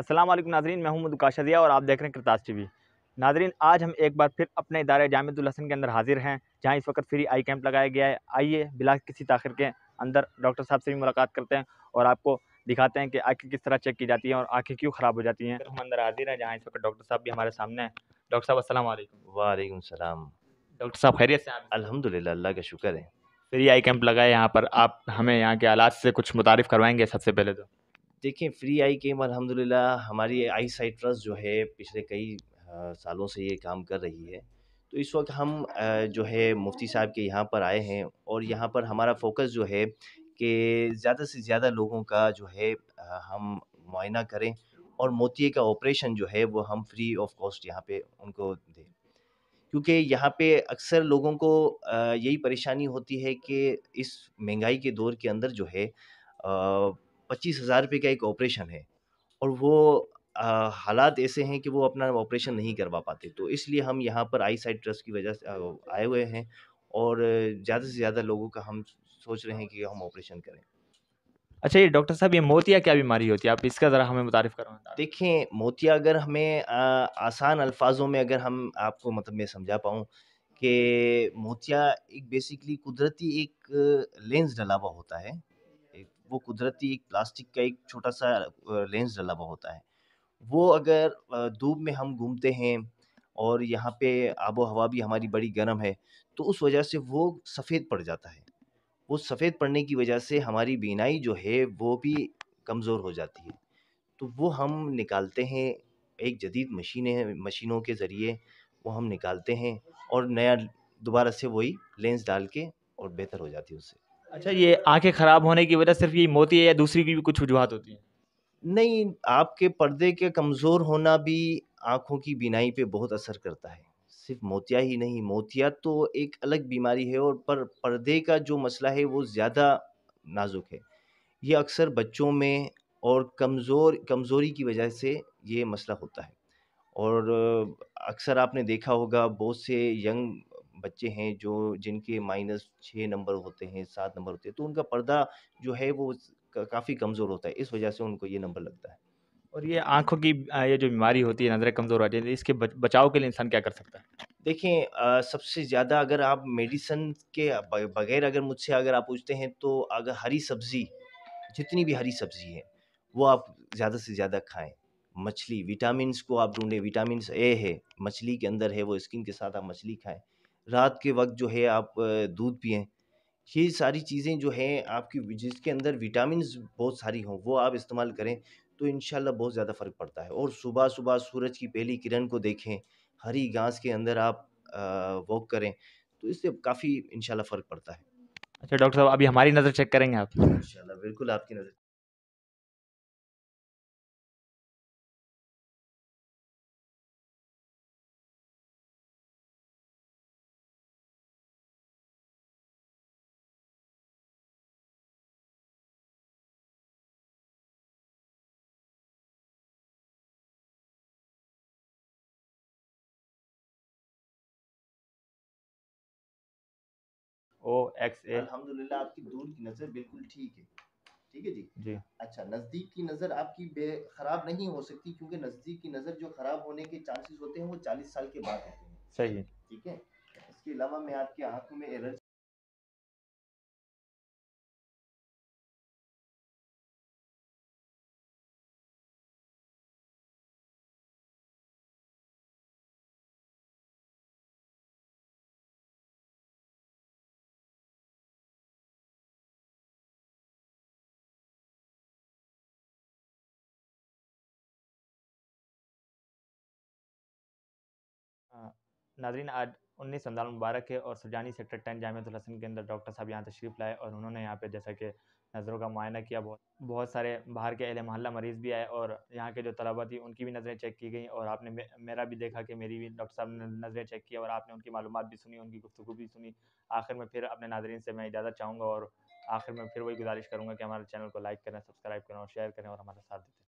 असलम नाजरीन मैं काशदिया और आप देख रहे हैं करताज टीवी नाजरीन आज हम एक बार फिर अपने इदारे जामिदुल हसन के अंदर हाजिर हैं जहाँ इस वक्त फ्री आई कैंप लगाया गया है आइए बिला किसी ताखिर के अंदर डॉक्टर साहब से भी मुलाकात करते हैं और आपको दिखाते हैं कि आँखें किस तरह चेक की जाती हैं और आँखें क्यों ख़राब हो जाती हैं हम अंदर हाजिर हैं जहाँ इस वक्त डॉक्टर साहब भी हमारे सामने हैं डॉक्टर साहब असल वालेकुम सलाम डॉक्टर साहब खैरियत से अलहमदिल्ला अल्लाह का शुक्र है फ्री आई कैंप लगाए यहाँ पर आप हमें यहाँ के आलात से कुछ मुतारफ़ करवाएंगे सबसे पहले तो देखें फ्री आई के अलहमदिल्ला हमारी आई साइट ट्रस्ट जो है पिछले कई सालों से ये काम कर रही है तो इस वक्त हम जो है मुफ्ती साहब के यहाँ पर आए हैं और यहाँ पर हमारा फोकस जो है कि ज़्यादा से ज़्यादा लोगों का जो है हम मुआयना करें और मोती का ऑपरेशन जो है वो हम फ्री ऑफ कॉस्ट यहाँ पे उनको दें क्योंकि यहाँ पे अक्सर लोगों को यही परेशानी होती है कि इस महंगाई के दौर के अंदर जो है पच्चीस हज़ार रुपये का एक ऑपरेशन है और वो हालात ऐसे हैं कि वो अपना ऑपरेशन नहीं करवा पाते तो इसलिए हम यहाँ पर आई साइड ट्रस्ट की वजह से आए हुए हैं और ज़्यादा से ज़्यादा लोगों का हम सोच रहे हैं कि हम ऑपरेशन करें अच्छा ये डॉक्टर साहब ये मोतिया क्या बीमारी होती है आप इसका ज़रा हमें मुतारफ़ करवाना देखें मोतिया अगर हमें आ, आसान अल्फाजों में अगर हम आपको मतलब मैं समझा पाऊँ कि मोतिया एक बेसिकली कुदरती एक लेंस डला हुआ होता है वो कुदरती एक प्लास्टिक का एक छोटा सा लेंस डला हुआ होता है वो अगर धूप में हम घूमते हैं और यहाँ पे आबो हवा भी हमारी बड़ी गर्म है तो उस वजह से वो सफ़ेद पड़ जाता है वो सफ़ेद पड़ने की वजह से हमारी बीनाई जो है वो भी कमज़ोर हो जाती है तो वो हम निकालते हैं एक जदीद मशीनें मशीनों के ज़रिए वो हम निकालते हैं और नया दोबारा से वही लेंस डाल के और बेहतर हो जाती है उससे अच्छा ये आंखें खराब होने की वजह सिर्फ ये मोती है या दूसरी की भी कुछ वजूहत होती है नहीं आपके पर्दे के कमज़ोर होना भी आँखों की बीनाई पे बहुत असर करता है सिर्फ मोतिया ही नहीं मोतिया तो एक अलग बीमारी है और पर पर्दे का जो मसला है वो ज़्यादा नाजुक है ये अक्सर बच्चों में और कमज़ोर कमज़ोरी की वजह से ये मसला होता है और अक्सर आपने देखा होगा बहुत से यंग बच्चे हैं जो जिनके माइनस छः नंबर होते हैं सात नंबर होते हैं तो उनका पर्दा जो है वो काफ़ी कमज़ोर होता है इस वजह से उनको ये नंबर लगता है और ये आँखों की ये जो बीमारी होती है नज़रें कमज़ोर आ जाती है तो इसके बचाव के लिए इंसान क्या कर सकता है देखें सबसे ज़्यादा अगर आप मेडिसन के बगैर अगर मुझसे अगर आप पूछते हैं तो अगर हरी सब्ज़ी जितनी भी हरी सब्ज़ी है वो आप ज़्यादा से ज़्यादा खाएं मछली विटामिन को आप ढूंढें विटामिन ए है मछली के अंदर है वो स्किन के साथ आप मछली खाएं रात के वक्त जो है आप दूध पिए ये सारी चीज़ें जो हैं आपकी जिसके अंदर विटामिन बहुत सारी हों वो आप इस्तेमाल करें तो इन बहुत ज़्यादा फ़र्क पड़ता है और सुबह सुबह सूरज की पहली किरण को देखें हरी घास के अंदर आप वॉक करें तो इससे काफ़ी इनशाला फ़र्क पड़ता है अच्छा डॉक्टर साहब अभी हमारी नज़र चेक करेंगे आप इन बिल्कुल आपकी नज़र ओ एक्स ए अल्हम्दुलिल्लाह आपकी दूर की नज़र बिल्कुल ठीक है ठीक है जी जी अच्छा नज़दीक की नज़र आपकी बे खराब नहीं हो सकती क्योंकि नज़दीक की नज़र जो खराब होने के चांसेस होते हैं वो चालीस साल के बाद होते हैं सही है ठीक है इसके अलावा मैं आपकी आंखों में एलर्जी नाजरीन आज उन्नीस रमजान मुबारक है और सुजानी सेक्टर टेन जामतुल हसन के अंदर डॉक्टर साहब यहाँ तशरीफ़ लाए और उन्होंने यहाँ पे जैसा कि नज़रों का मुआयना किया बहुत बहुत सारे बाहर के अहल महल्ला मरीज़ भी आए और यहाँ के जो तलबा थी उनकी भी नज़रें चेक की गई और आपने मे, मेरा भी देखा कि मेरी भी डॉक्टर साहब ने नज़रें चेक की और आपने उनकी मालूम भी सुनी उनकी गुफ्तु भी सुनी आखिर में फिर अपने नाजरन से मैं इजाज़त चाहूँगा और आखिर में फिर वही गुजारिश करूँगा कि हमारे चैनल को लाइक करें सब्सक्राइब करें और शेयर करें और हमारे साथ देते